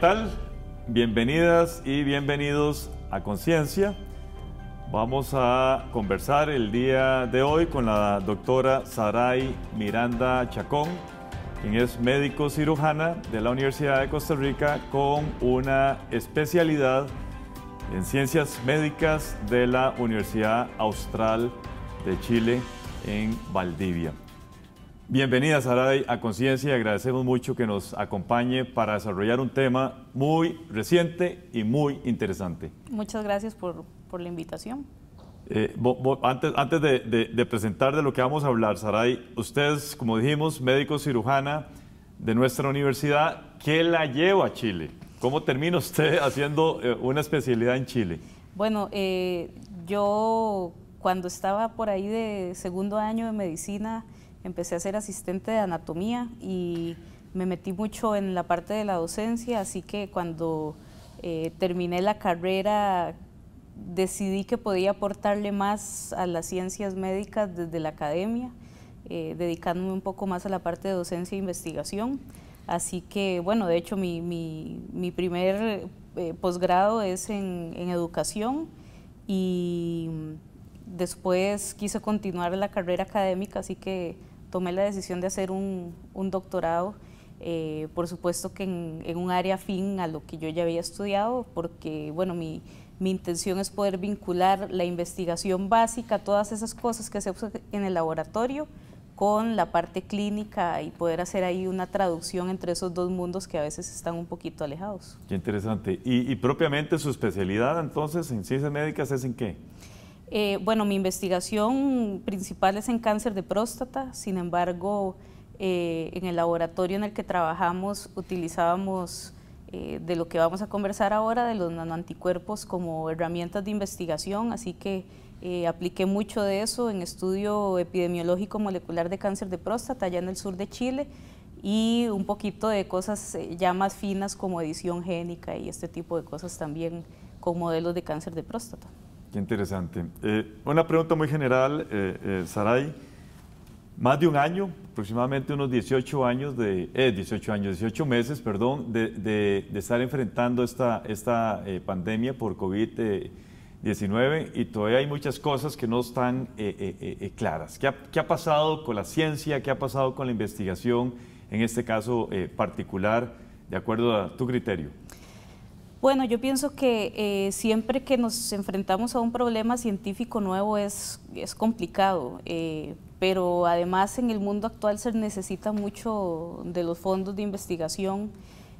tal? Bienvenidas y bienvenidos a Conciencia. Vamos a conversar el día de hoy con la doctora Saray Miranda Chacón, quien es médico cirujana de la Universidad de Costa Rica con una especialidad en ciencias médicas de la Universidad Austral de Chile en Valdivia. Bienvenida, Saray, a Conciencia. y Agradecemos mucho que nos acompañe para desarrollar un tema muy reciente y muy interesante. Muchas gracias por, por la invitación. Eh, antes antes de, presentar de lo que vamos a hablar, Saray, usted es, como dijimos, médico cirujana de nuestra universidad. ¿Qué la lleva a Chile? ¿Cómo termina usted haciendo eh, una especialidad en Chile? Bueno, eh, yo cuando estaba por ahí de segundo año de medicina, empecé a ser asistente de anatomía y me metí mucho en la parte de la docencia, así que cuando eh, terminé la carrera decidí que podía aportarle más a las ciencias médicas desde la academia, eh, dedicándome un poco más a la parte de docencia e investigación. Así que, bueno, de hecho mi, mi, primer eh, posgrado es en educación y mm, después quise continuar la carrera académica, así que tomé la decisión de hacer un, doctorado, eh, por supuesto que en, un área afín a lo que yo ya había estudiado, porque bueno, mi, intención es poder vincular la investigación básica, todas esas cosas que se usan en el laboratorio, con la parte clínica y poder hacer ahí una traducción entre esos dos mundos que a veces están un poquito alejados. Qué interesante. ¿Y, y propiamente su especialidad entonces en ciencias médicas es en qué? Eh, bueno, mi investigación principal es en cáncer de próstata, sin embargo, eh, en el laboratorio en el que trabajamos utilizábamos eh, de lo que vamos a conversar ahora, de los nanoanticuerpos como herramientas de investigación, así que apliqué mucho de eso en estudio epidemiológico molecular de cáncer de próstata allá en el sur de Chile y un poquito de cosas ya más finas como edición génica y este tipo de cosas también con modelos de cáncer de próstata. Qué interesante. Eh, una pregunta muy general, eh, eh, Saray. Más de un año, aproximadamente unos 18 años, de, 18 eh, años, 18 meses, perdón, de, estar enfrentando esta, esta pandemia por COVID-19 y todavía hay muchas cosas que no están claras. ¿Qué ha, pasado con la ciencia? ¿Qué ha pasado con la investigación en este caso particular, de acuerdo a tu criterio? Bueno, yo pienso que eh, siempre que nos enfrentamos a un problema científico nuevo es, complicado, eh, pero además en el mundo actual se necesita mucho de los fondos de investigación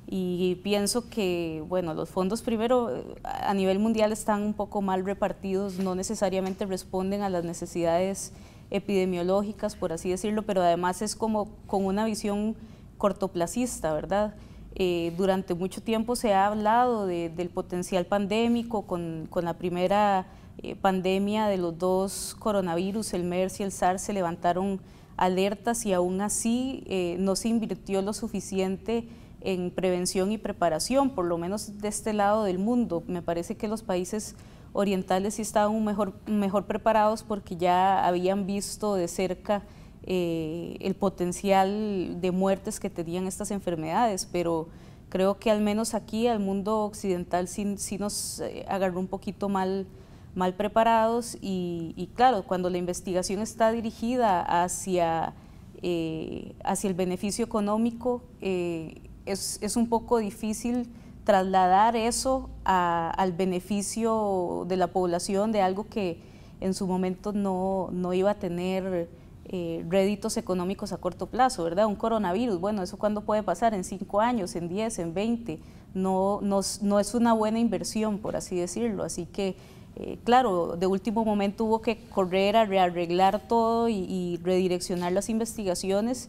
y pienso que, bueno, los fondos primero eh, a nivel mundial están un poco mal repartidos, no necesariamente responden a las necesidades epidemiológicas, por así decirlo, pero además es como con una visión cortoplacista, ¿verdad? Eh, durante mucho tiempo se ha hablado del potencial pandémico con, la primera eh, pandemia de los dos coronavirus, el MERS y el SARS, se levantaron alertas y aún así eh, no se invirtió lo suficiente en prevención y preparación, por lo menos de este lado del mundo. Me parece que los países orientales sí estaban mejor, mejor preparados porque ya habían visto de cerca eh, el potencial de muertes que tenían estas enfermedades, pero creo que al menos aquí al mundo occidental sí, nos eh, agarró un poquito mal, mal preparados y, claro, cuando la investigación está dirigida hacia, eh, hacia el beneficio económico, es, un poco difícil trasladar eso al beneficio de la población de algo que en su momento no, no iba a tener eh, réditos económicos a corto plazo, ¿verdad? Un coronavirus, bueno, ¿eso cuando puede pasar? ¿En cinco años? ¿En diez? ¿En veinte? No, no, es una buena inversión, por así decirlo. Así que, eh, claro, de último momento hubo que correr a rearreglar todo y, redireccionar las investigaciones,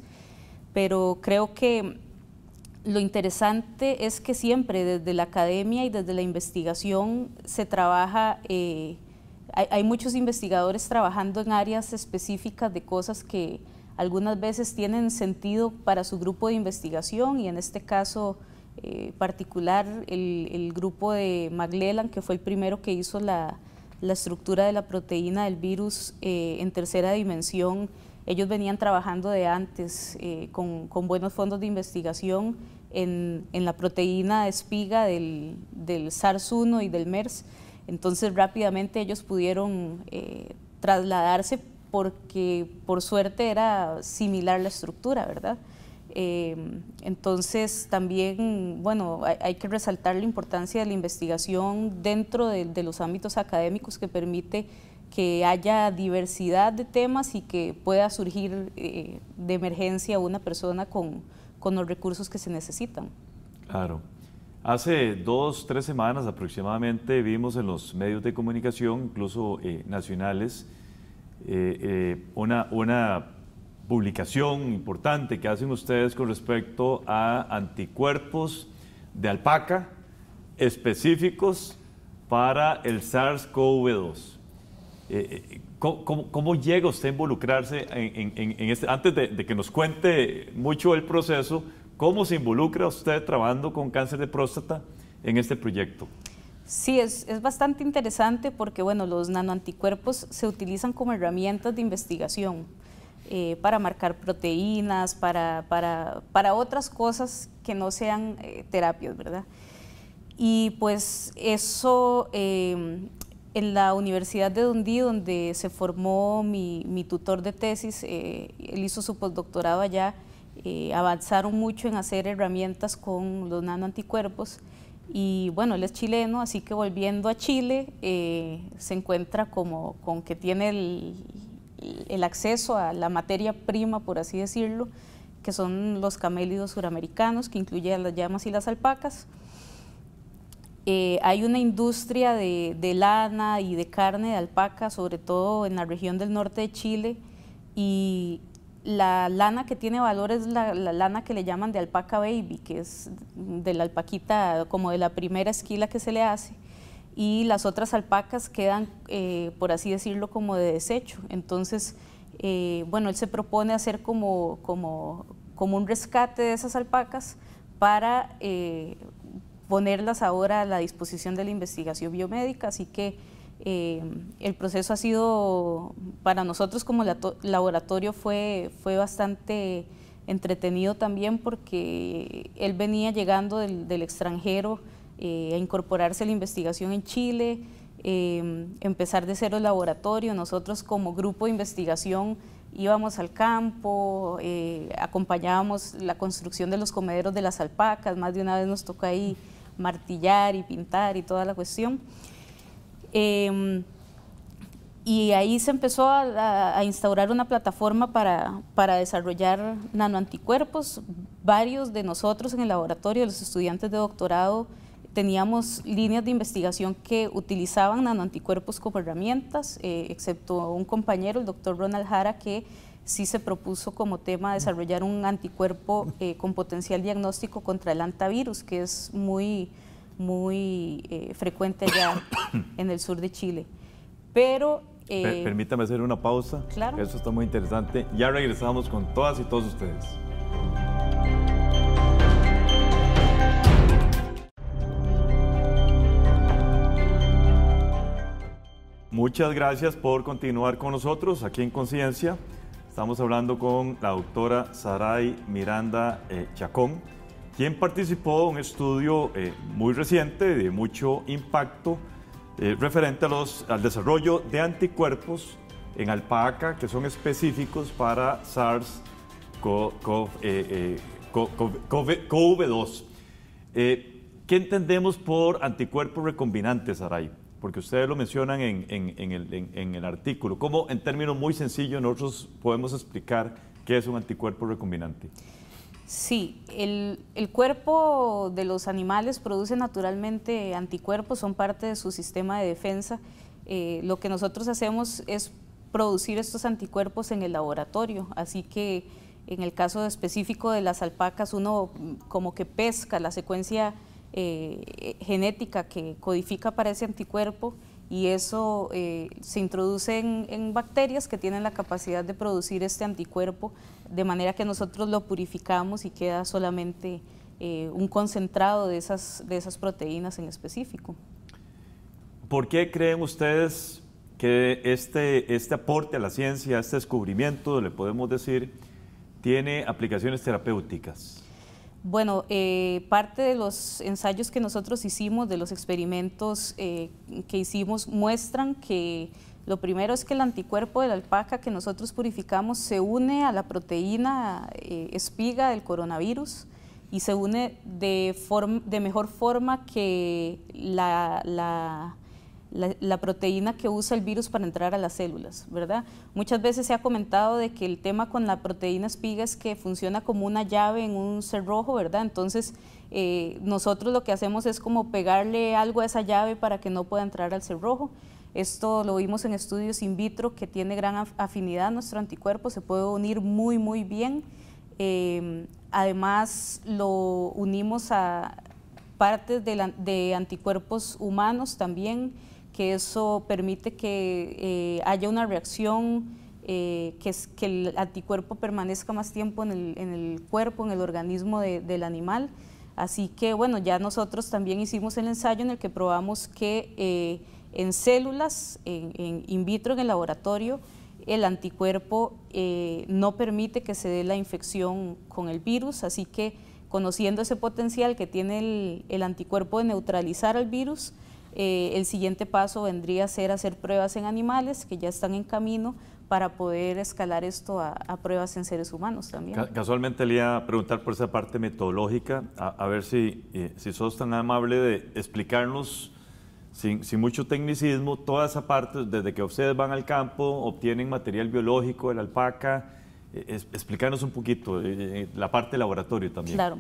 pero creo que lo interesante es que siempre desde la academia y desde la investigación se trabaja eh, hay, muchos investigadores trabajando en áreas específicas de cosas que algunas veces tienen sentido para su grupo de investigación y en este caso eh, particular el, grupo de Magleland, que fue el primero que hizo la, estructura de la proteína del virus eh, en tercera dimensión. Ellos venían trabajando de antes eh, con, buenos fondos de investigación en, la proteína de espiga del SARS-1 y del MERS. Entonces rápidamente ellos pudieron eh, trasladarse porque por suerte era similar la estructura, ¿verdad? Eh, entonces también, bueno, hay, que resaltar la importancia de la investigación dentro de, los ámbitos académicos que permite que haya diversidad de temas y que pueda surgir eh, de emergencia una persona con, con los recursos que se necesitan. Claro. Hace dos, tres semanas aproximadamente vimos en los medios de comunicación, incluso eh, nacionales, eh, eh, una, publicación importante que hacen ustedes con respecto a anticuerpos de alpaca específicos para el SARS-CoV-2. ¿Cómo, llega usted a involucrarse en, este? Antes de, que nos cuente mucho el proceso, ¿Cómo se involucra usted trabajando con cáncer de próstata en este proyecto? Sí, es, es bastante interesante porque bueno, los nanoanticuerpos se utilizan como herramientas de investigación eh, para marcar proteínas, para, para, para, otras cosas que no sean eh, terapias, ¿verdad? Y pues eso em, en la Universidad de Dundee, donde se formó mi, mi tutor de tesis, eh, él hizo su postdoctorado allá, eh, avanzaron mucho en hacer herramientas con los nanoanticuerpos y bueno, él es chileno, así que volviendo a Chile eh, se encuentra como con que tiene el, acceso a la materia prima, por así decirlo, que son los camélidos suramericanos, que incluye las llamas y las alpacas. Eh, hay una industria de, de, lana y de carne de alpaca, sobre todo en la región del norte de Chile, y, la lana que tiene valor es la, lana que le llaman de alpaca baby, que es de la alpaquita como de la primera esquila que se le hace, y las otras alpacas quedan, eh, por así decirlo, como de desecho. Entonces, eh, bueno, él se propone hacer como, como, como, un rescate de esas alpacas para eh, ponerlas ahora a la disposición de la investigación biomédica, así que eh, el proceso ha sido, para nosotros como laboratorio, fue, fue bastante entretenido también porque él venía llegando del, extranjero eh, a incorporarse a la investigación en Chile, em, empezar de cero el laboratorio. Nosotros como grupo de investigación íbamos al campo, eh, acompañábamos la construcción de los comederos de las alpacas, más de una vez nos tocó ahí martillar y pintar y toda la cuestión. Em, y ahí se empezó a, instaurar una plataforma para, desarrollar nanoanticuerpos. Varios de nosotros en el laboratorio, los estudiantes de doctorado, teníamos líneas de investigación que utilizaban nanoanticuerpos como herramientas, eh, excepto un compañero, el doctor Ronald Jara, que sí se propuso como tema desarrollar un anticuerpo eh, con potencial diagnóstico contra el antivirus, que es muy muy eh, frecuente ya en el sur de Chile. Pero... Eh, permítame hacer una pausa. Eso está muy interesante. Ya regresamos con todas y todos ustedes. Muchas gracias por continuar con nosotros aquí en Conciencia. Estamos hablando con la doctora Saray Miranda eh, Chacón quien participó un estudio eh, muy reciente, de mucho impacto, eh, referente a los, al desarrollo de anticuerpos en alpaca que son específicos para SARS-CoV-2. Eh, ¿Qué entendemos por anticuerpos recombinantes, Aray? Porque ustedes lo mencionan en, el, en el artículo. ¿Cómo, en términos muy sencillos, nosotros podemos explicar qué es un anticuerpo recombinante? Sí, el, cuerpo de los animales produce naturalmente anticuerpos, son parte de su sistema de defensa. Eh, lo que nosotros hacemos es producir estos anticuerpos en el laboratorio, así que en el caso específico de las alpacas, uno como que pesca la secuencia eh, genética que codifica para ese anticuerpo y eso eh, se introduce en, bacterias que tienen la capacidad de producir este anticuerpo de manera que nosotros lo purificamos y queda solamente eh, un concentrado de esas, de esas proteínas en específico. ¿Por qué creen ustedes que este, este aporte a la ciencia, este descubrimiento, le podemos decir, tiene aplicaciones terapéuticas? Bueno, eh, parte de los ensayos que nosotros hicimos, de los experimentos eh, que hicimos, muestran que lo primero es que el anticuerpo de la alpaca que nosotros purificamos se une a la proteína eh, espiga del coronavirus y se une de, de mejor forma que la la, proteína que usa el virus para entrar a las células, ¿verdad? Muchas veces se ha comentado de que el tema con la proteína espiga es que funciona como una llave en un cerrojo, ¿verdad? Entonces, eh, nosotros lo que hacemos es como pegarle algo a esa llave para que no pueda entrar al cerrojo. Esto lo vimos en estudios in vitro que tiene gran afinidad nuestro anticuerpo, se puede unir muy, muy bien. Em, además, lo unimos a partes de, de anticuerpos humanos también que eso permite que eh, haya una reacción, eh, que, es, que el anticuerpo permanezca más tiempo en el, cuerpo, en el organismo del animal. Así que bueno, ya nosotros también hicimos el ensayo en el que probamos que eh, en células, en, in vitro, en el laboratorio, el anticuerpo no permite que se dé la infección con el virus, así que conociendo ese potencial que tiene el, el anticuerpo de neutralizar al virus, eh, el siguiente paso vendría a ser hacer pruebas en animales que ya están en camino para poder escalar esto a, pruebas en seres humanos también. Casualmente le iba a preguntar por esa parte metodológica, a, ver si, eh, si sos tan amable de explicarnos sin, mucho tecnicismo toda esa parte, desde que ustedes van al campo, obtienen material biológico el alpaca, eh, explicarnos un poquito la parte laboratorio también. Claro.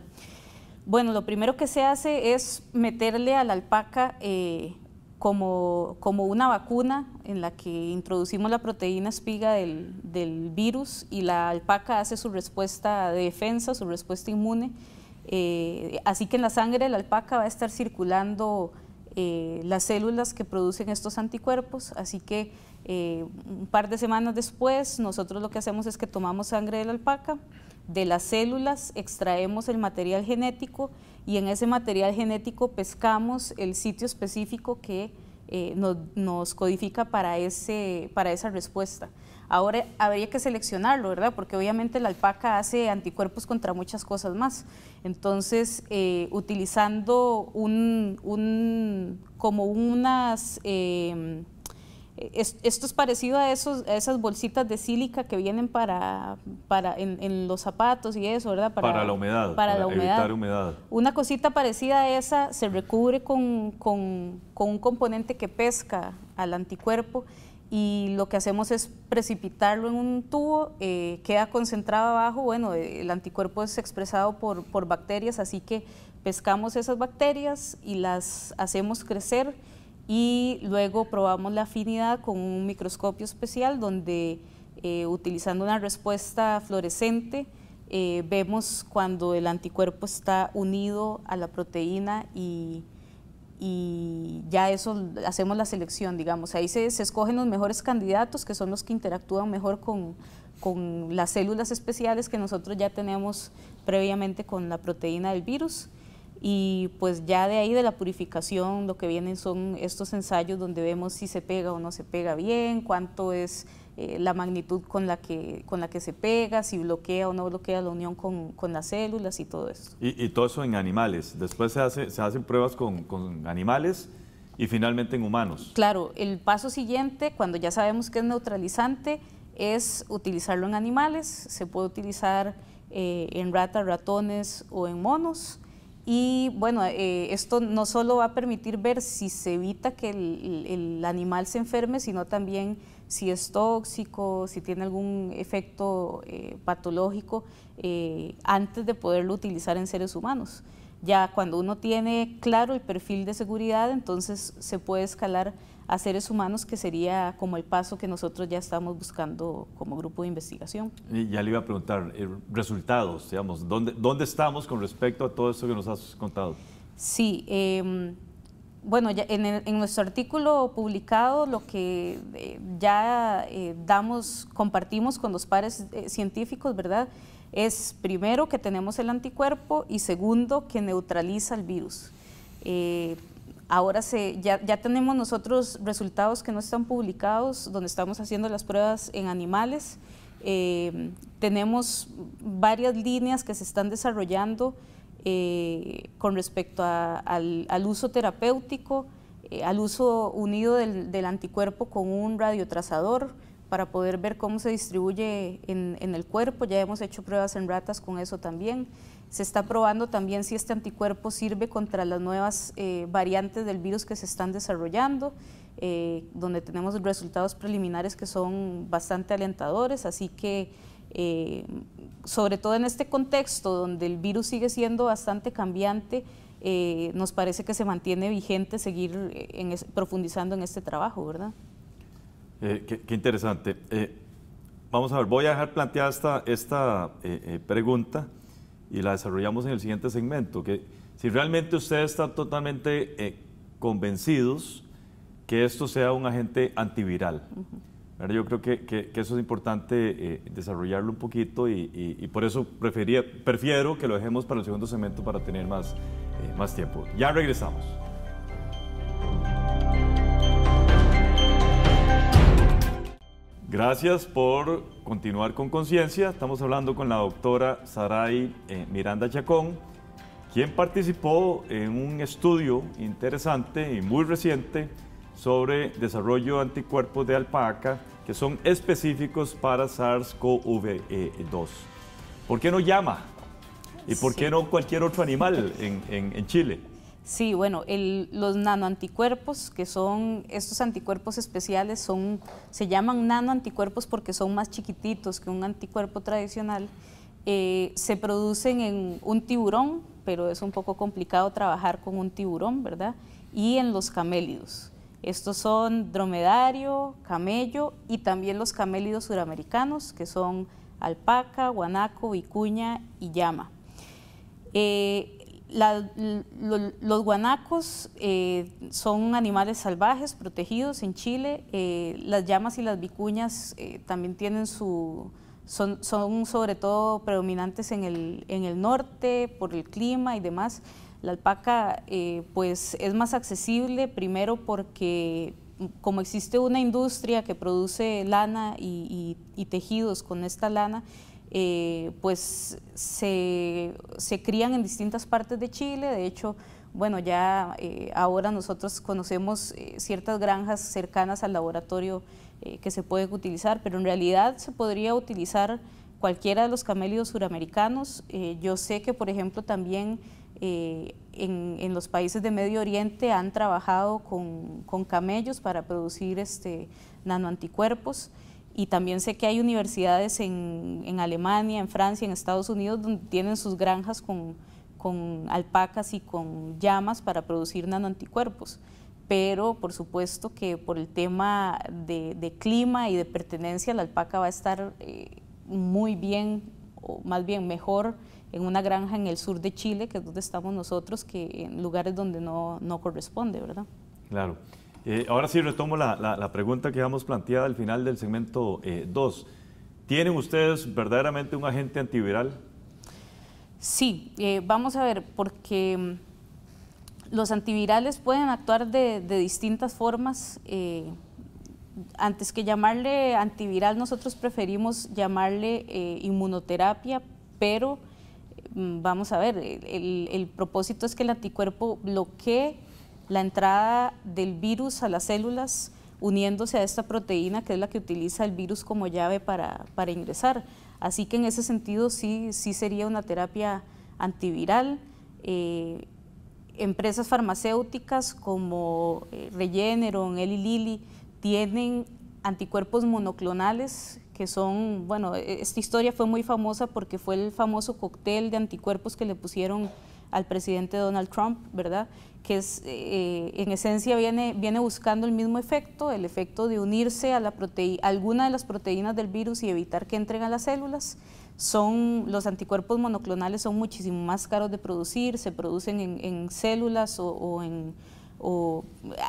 Bueno, lo primero que se hace es meterle a la alpaca eh, como, una vacuna en la que introducimos la proteína espiga del, virus y la alpaca hace su respuesta de defensa, su respuesta inmune. Eh, así que en la sangre de la alpaca va a estar circulando eh, las células que producen estos anticuerpos, así que un par de semanas después nosotros lo que hacemos es que tomamos sangre de la alpaca, de las células extraemos el material genético y en ese material genético pescamos el sitio específico que eh, nos, codifica para, ese, para esa respuesta. Ahora habría que seleccionarlo, ¿verdad? Porque obviamente la alpaca hace anticuerpos contra muchas cosas más. Entonces, eh, utilizando un, como unas... Em, esto es parecido a, esos, esas bolsitas de sílica que vienen para, en, los zapatos y eso, ¿verdad? Para, la humedad. Para, la humedad. Evitar humedad. Una cosita parecida a esa se recubre con, un componente que pesca al anticuerpo y lo que hacemos es precipitarlo en un tubo, eh, queda concentrado abajo, bueno, eh, el anticuerpo es expresado por bacterias, así que pescamos esas bacterias y las hacemos crecer y luego probamos la afinidad con un microscopio especial donde eh, utilizando una respuesta fluorescente eh, vemos cuando el anticuerpo está unido a la proteína y, ya eso hacemos la selección, digamos. Ahí se, escogen los mejores candidatos que son los que interactúan mejor con las células especiales que nosotros ya tenemos previamente con la proteína del virus y pues ya de ahí de la purificación lo que vienen son estos ensayos donde vemos si se pega o no se pega bien, cuánto es eh, la magnitud con la, que, con la que se pega, si bloquea o no bloquea la unión con, con las células y todo eso. Y, todo eso en animales. Después se, hace, se hacen pruebas con, con animales y finalmente en humanos. Claro, el paso siguiente, cuando ya sabemos que es neutralizante, es utilizarlo en animales. Se puede utilizar eh, en ratas, ratones o en monos. Y bueno, eh, esto no solo va a permitir ver si se evita que el, animal se enferme, sino también si es tóxico, si tiene algún efecto eh, patológico, eh, antes de poderlo utilizar en seres humanos. Ya cuando uno tiene claro el perfil de seguridad, entonces se puede escalar a seres humanos, que sería como el paso que nosotros ya estamos buscando como grupo de investigación. ya le iba a preguntar, eh, resultados, digamos, ¿dónde, ¿dónde estamos con respecto a todo eso que nos has contado? Sí, em, bueno, en, nuestro artículo publicado lo que eh, ya eh, damos, compartimos con los pares científicos, ¿verdad? Es primero que tenemos el anticuerpo y segundo que neutraliza el virus. Ahora ya, tenemos nosotros resultados que no están publicados, donde estamos haciendo las pruebas en animales. Eh, tenemos varias líneas que se están desarrollando eh, con respecto al, uso terapéutico, eh, al uso unido del, anticuerpo con un radiotrazador para poder ver cómo se distribuye en, el cuerpo. Ya hemos hecho pruebas en ratas con eso también. Se está probando también si este anticuerpo sirve contra las nuevas eh, variantes del virus que se están desarrollando, eh, donde tenemos resultados preliminares que son bastante alentadores, así que eh, sobre todo en este contexto donde el virus sigue siendo bastante cambiante, nos parece que se mantiene vigente seguir profundizando en este trabajo, ¿verdad? Qué, interesante. vamos a ver, voy a dejar planteada esta, esta pregunta y la desarrollamos en el siguiente segmento, que si realmente ustedes están totalmente eh, convencidos que esto sea un agente antiviral. yo creo que, que, eso es importante eh, desarrollarlo un poquito y, por eso prefería, prefiero que lo dejemos para el segundo segmento para tener más, eh, más tiempo. Ya regresamos. Gracias por continuar con conciencia. Estamos hablando con la doctora Saray eh, Miranda Chacón, quien participó en un estudio interesante y muy reciente sobre desarrollo de anticuerpos de alpaca que son específicos para SARS-CoV-2. ¿Por qué no llama? ¿Y por qué no cualquier otro animal en, en Chile? Sí, bueno, los nanoanticuerpos, que son estos anticuerpos especiales, son, se llaman nanoanticuerpos porque son más chiquititos que un anticuerpo tradicional. Eh, se producen en un tiburón, pero es un poco complicado trabajar con un tiburón, ¿verdad? Y en los camélidos. Estos son dromedario, camello y también los camélidos suramericanos, que son alpaca, guanaco, vicuña y llama. Eh, los guanacos eh, son animales salvajes protegidos en Chile. Eh, las llamas y las vicuñas eh, también tienen su... Son, sobre todo predominantes en el, norte por el clima y demás. La alpaca pues es más accesible primero porque como existe una industria que produce lana y tejidos con esta lana, eh, pues se, crían en distintas partes de Chile, de hecho, bueno, ya eh, ahora nosotros conocemos eh, ciertas granjas cercanas al laboratorio que se pueden utilizar, pero en realidad se podría utilizar cualquiera de los camélidos suramericanos. yo sé que, por ejemplo, también en, los países de Medio Oriente han trabajado con, con camellos para producir este, nanoanticuerpos. Y también sé que hay universidades en, en Alemania, en Francia, en Estados Unidos, donde tienen sus granjas con, alpacas y con llamas para producir nanoanticuerpos. Pero por supuesto que por el tema de, clima y de pertenencia, la alpaca va a estar eh, muy bien, o más bien mejor, en una granja en el sur de Chile, que es donde estamos nosotros, que en lugares donde no, no corresponde, ¿verdad? Claro. Eh, ahora sí retomo la, pregunta que habíamos planteado al final del segmento 2. Eh, ¿Tienen ustedes verdaderamente un agente antiviral? Sí, eh, vamos a ver, porque mm, los antivirales pueden actuar de, distintas formas. antes que llamarle antiviral, nosotros preferimos llamarle inmunoterapia, pero mm, vamos a ver, el propósito es que el anticuerpo bloquee la entrada del virus a las células uniéndose a esta proteína que es la que utiliza el virus como llave para, ingresar. Así que en ese sentido sí, sí sería una terapia antiviral. Eh, empresas farmacéuticas como eh, Regeneron, Eli Lilly, tienen anticuerpos monoclonales que son, bueno, e-, esta historia fue muy famosa porque fue el famoso cóctel de anticuerpos que le pusieron al presidente Donald Trump, ¿verdad? que es, eh, eh, en esencia viene, viene buscando el mismo efecto, el efecto de unirse a, la alguna de las proteínas del virus y evitar que entren a las células. Son, los anticuerpos monoclonales son muchísimo más caros de producir, se producen en, células o, en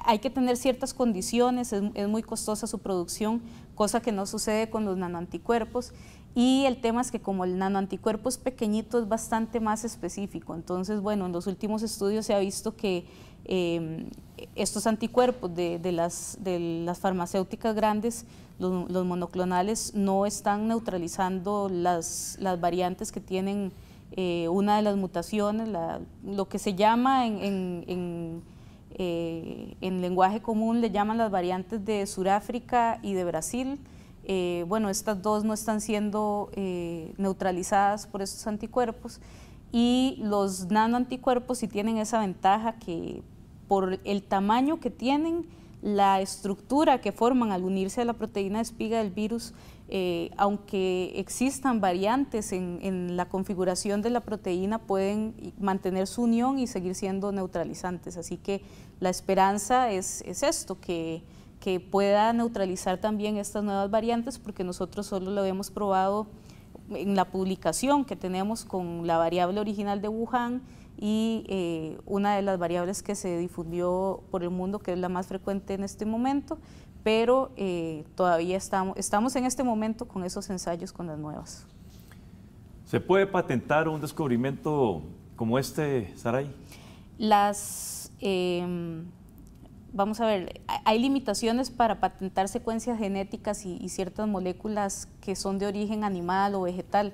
hay que tener ciertas condiciones, es, es, muy costosa su producción, cosa que no sucede con los nanoanticuerpos. Y el tema es que como el nanoanticuerpo es pequeñito, es bastante más específico. Entonces, bueno, en los últimos estudios se ha visto que em, estos anticuerpos de, las, de, las, farmacéuticas grandes, los, monoclonales, no están neutralizando las, variantes que tienen eh, una de las mutaciones, lo que se llama en, eh, en lenguaje común, le llaman las variantes de Sudáfrica y de Brasil eh, bueno, estas dos no están siendo eh, neutralizadas por estos anticuerpos y los nanoanticuerpos sí tienen esa ventaja que por el tamaño que tienen, la estructura que forman al unirse a la proteína espiga del virus, eh, aunque existan variantes en, la configuración de la proteína, pueden mantener su unión y seguir siendo neutralizantes. Así que la esperanza es esto, que que pueda neutralizar también estas nuevas variantes, porque nosotros solo lo hemos probado en la publicación que tenemos con la variable original de Wuhan y eh, una de las variables que se difundió por el mundo, que es la más frecuente en este momento, pero eh, todavía estamos, estamos en este momento con esos ensayos con las nuevas. ¿Se puede patentar un descubrimiento como este, Saray? Las... Em, vamos a ver, hay limitaciones para patentar secuencias genéticas y, ciertas moléculas que son de origen animal o vegetal,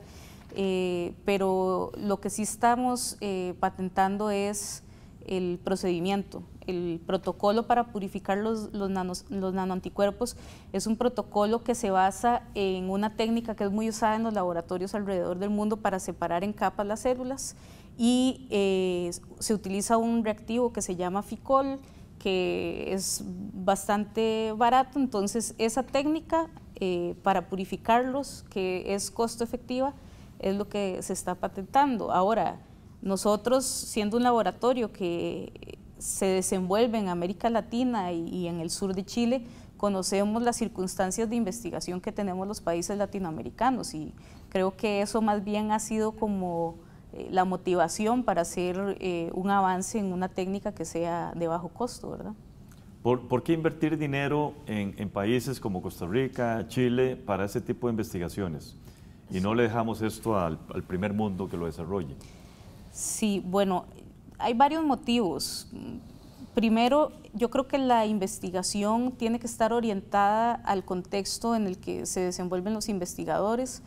eh, pero lo que sí estamos eh, patentando es el procedimiento, el protocolo para purificar los, nanoanticuerpos es un protocolo que se basa en una técnica que es muy usada en los laboratorios alrededor del mundo para separar en capas las células y eh, se utiliza un reactivo que se llama FICOL, que es bastante barato, entonces esa técnica eh, para purificarlos, que es costo efectiva, es lo que se está patentando. Ahora, nosotros siendo un laboratorio que se desenvuelve en América Latina y en el sur de Chile, conocemos las circunstancias de investigación que tenemos los países latinoamericanos y creo que eso más bien ha sido como la motivación para hacer eh, un avance en una técnica que sea de bajo costo, ¿verdad? ¿Por, por qué invertir dinero en, países como Costa Rica, Chile, para ese tipo de investigaciones? Y no le dejamos esto al, al, primer mundo que lo desarrolle. Sí, bueno, hay varios motivos. Primero, yo creo que la investigación tiene que estar orientada al contexto en el que se desenvuelven los investigadores.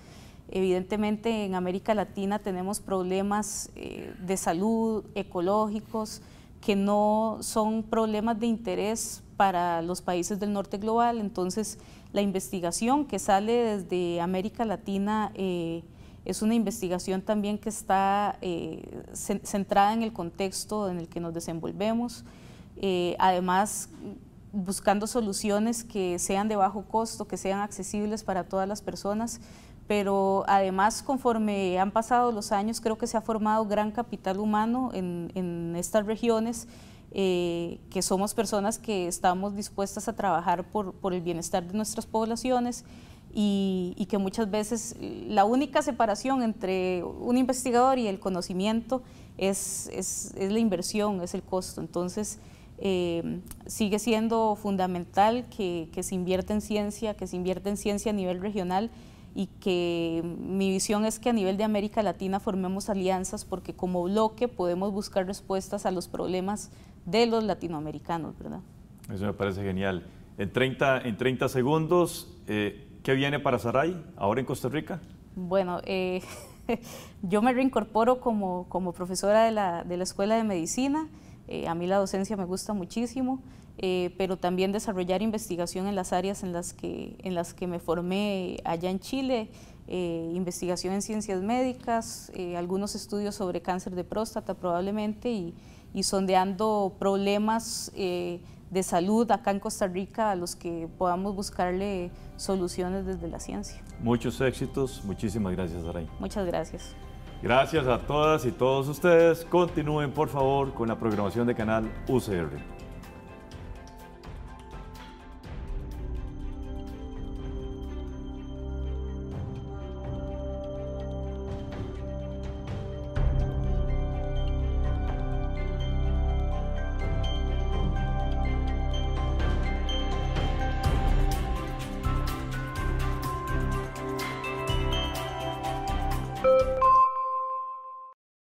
Evidentemente en América Latina tenemos problemas eh, de salud, ecológicos, que no son problemas de interés para los países del norte global. Entonces la investigación que sale desde América Latina eh, es una investigación también que está eh, centrada en el contexto en el que nos desenvolvemos. además, buscando soluciones que sean de bajo costo, que sean accesibles para todas las personas pero además conforme han pasado los años creo que se ha formado gran capital humano en, estas regiones, eh, que somos personas que estamos dispuestas a trabajar por, el bienestar de nuestras poblaciones y, que muchas veces la única separación entre un investigador y el conocimiento es, es, la inversión, es el costo. Entonces, eh, sigue siendo fundamental que, que se invierta en ciencia, que se invierta en ciencia a nivel regional y que mi visión es que a nivel de América Latina formemos alianzas porque como bloque podemos buscar respuestas a los problemas de los latinoamericanos, ¿verdad? Eso me parece genial. En 30, en 30 segundos, eh, ¿qué viene para Saray ahora en Costa Rica? Bueno, eh, yo me reincorporo como, como profesora de la, de la Escuela de Medicina, eh, a mí la docencia me gusta muchísimo. Eh, pero también desarrollar investigación en las áreas en las que, en las que me formé allá en Chile, eh, investigación en ciencias médicas, eh, algunos estudios sobre cáncer de próstata probablemente y, y sondeando problemas de salud acá en Costa Rica a los que podamos buscarle soluciones desde la ciencia. Muchos éxitos, muchísimas gracias Aray. Muchas gracias. Gracias a todas y todos ustedes. Continúen por favor con la programación de canal UCR.